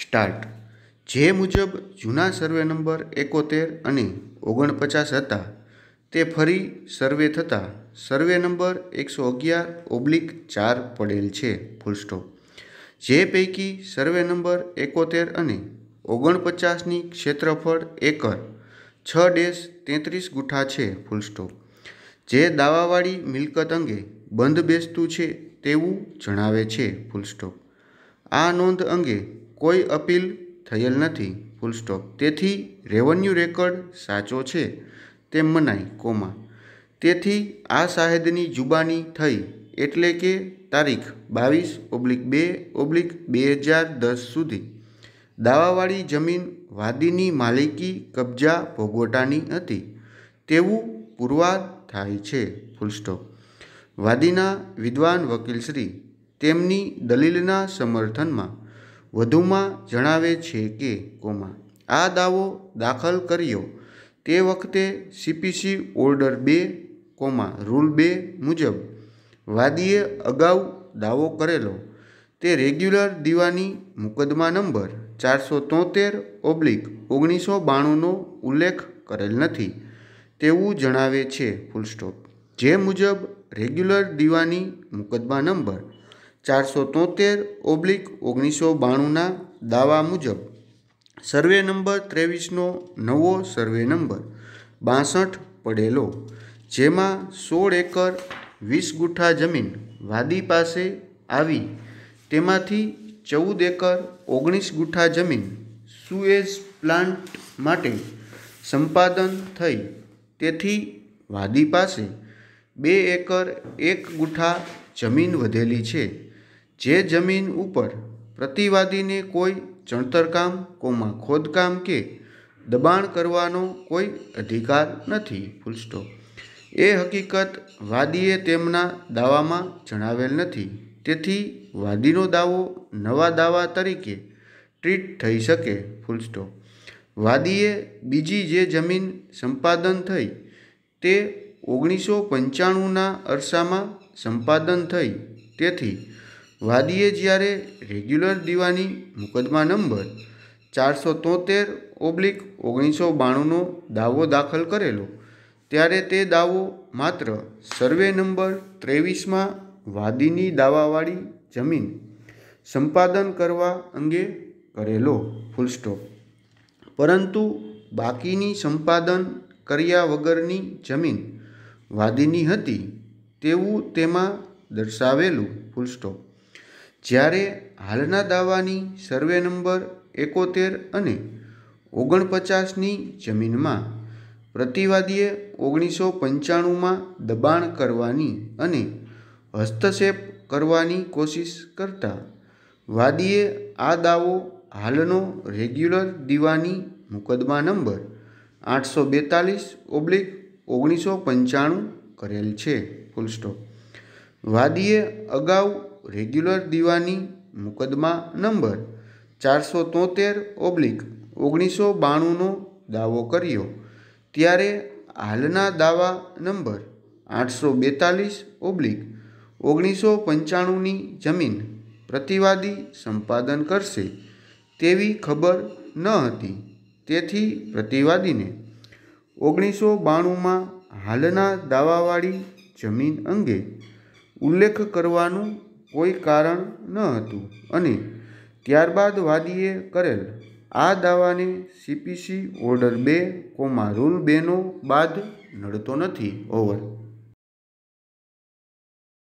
start જે મુજબ જૂના સર્વે નંબર એકોતેર અને ઓગણપચાસ હતા તે ફરી સર્વે થતાં સર્વે નંબર એકસો અગિયાર ઓબ્લિક ચાર પડેલ છે ફૂલસ્ટોપ જે પૈકી સર્વે નંબર એકોતેર અને ઓગણપચાસની ક્ષેત્રફળ એકર છ ડેશ તેત્રીસ ગુઠા છે ફૂલસ્ટોપ જે દાવાવાળી મિલકત અંગે બંધ બેસતું છે તેવું જણાવે છે ફૂલસ્ટોપ આ નોંધ અંગે કોઈ અપીલ થયેલ નથી ફૂલ સ્ટોપ તેથી રેવન્યુ રેકર્ડ સાચો છે તેમ મનાય કોમા તેથી આ શાહેદની જુબાની થઈ એટલે કે તારીખ બાવીસ ઓબ્લિક બે ઓબ્લિક બે હજાર દસ સુધી દાવાવાળી જમીન વાદીની માલિકી કબજા ભોગવટાની હતી તેવું પુરવાર થાય છે ફૂલસ્ટોપ વાદીના વિદ્વાન વકીલશ્રી તેમની દલીલના સમર્થનમાં વધુમાં જણાવે છે કે કોમા આ દાવો દાખલ કર્યો તે વખતે સીપીસી ઓર્ડર બે કોમા રૂલ બે મુજબ વાદીએ અગાઉ દાવો કરેલો તે રેગ્યુલર દીવાની મુકદ્દમા નંબર ચારસો તોતેર ઓબ્લિક ઓગણીસો બાણુંનો ઉલ્લેખ કરેલ નથી તેવું જણાવે છે ફૂલસ્ટોપ જે મુજબ રેગ્યુલર દીવાની મુકદ્દમા નંબર ચારસો તોતેર ઓબ્લિક ઓગણીસો બાણુંના દાવા મુજબ સર્વે નંબર ત્રેવીસનો નવો સર્વે નંબર બાસઠ પડેલો જેમાં સોળ એકર વીસ ગુઠા જમીન વાદી પાસે આવી તેમાંથી ચૌદ એકર ઓગણીસ ગુઠા જમીન સુએઝ પ્લાન્ટ માટે સંપાદન થઈ તેથી વાદી પાસે બે એકર એક ગુઠા જમીન વધેલી છે જે જમીન ઉપર પ્રતિવાદીને કોઈ ચણતરકામ કોમાં ખોદકામ કે દબાણ કરવાનો કોઈ અધિકાર નથી ફૂલસ્ટો એ હકીકત વાદીએ તેમના દાવામાં જણાવેલ નથી તેથી વાદીનો દાવો નવા દાવા તરીકે ટ્રીટ થઈ શકે ફૂલસ્ટો વાદીએ બીજી જે જમીન સંપાદન થઈ તે ઓગણીસો પંચાણુંના અરસામાં સંપાદન થઈ તેથી વાદીએ જ્યારે રેગ્યુલર દીવાની મુકદમા નંબર ચારસો તોતેર ઓબ્લિક ઓગણીસો બાણુંનો દાવો દાખલ કરેલો ત્યારે તે દાવો માત્ર સર્વે નંબર ત્રેવીસમાં વાદીની દાવાવાળી જમીન સંપાદન કરવા અંગે કરેલો ફૂલ સ્ટોપ પરંતુ બાકીની સંપાદન કર્યા વગરની જમીન વાદીની હતી તેવું તેમાં દર્શાવેલું ફૂલ સ્ટોપ જ્યારે હાલના દાવાની સર્વે નંબર એકોતેર અને ઓગણપચાસની જમીનમાં પ્રતિવાદીએ ઓગણીસો પંચાણુંમાં દબાણ કરવાની અને હસ્તક્ષેપ કરવાની કોશિશ કરતા વાદીએ આ દાવો હાલનો રેગ્યુલર દીવાની મુકદમા નંબર આઠસો બેતાલીસ ઓબ્લિક ઓગણીસો પંચાણું કરેલ છે ફૂલ સ્ટોપ વાદીએ અગાઉ રેગ્યુલર દીવાની મુકદ્દમા નંબર ચારસો તોતેર ઓબ્લિક ઓગણીસો બાણુંનો દાવો કર્યો ત્યારે હાલના દાવા નંબર આઠસો બેતાલીસ ઓબ્લિક ઓગણીસો પંચાણુંની જમીન પ્રતિવાદી સંપાદન કરશે તેવી ખબર ન હતી તેથી પ્રતિવાદીને ઓગણીસો બાણુંમાં હાલના દાવાવાળી જમીન અંગે ઉલ્લેખ કરવાનું કોઈ કારણ ન હતું અને ત્યારબાદ વાદીએ કરેલ આ દાવાને સીપીસી ઓર્ડર બે કોમા રૂલ બેનો બાદ નડતો નથી ઓવર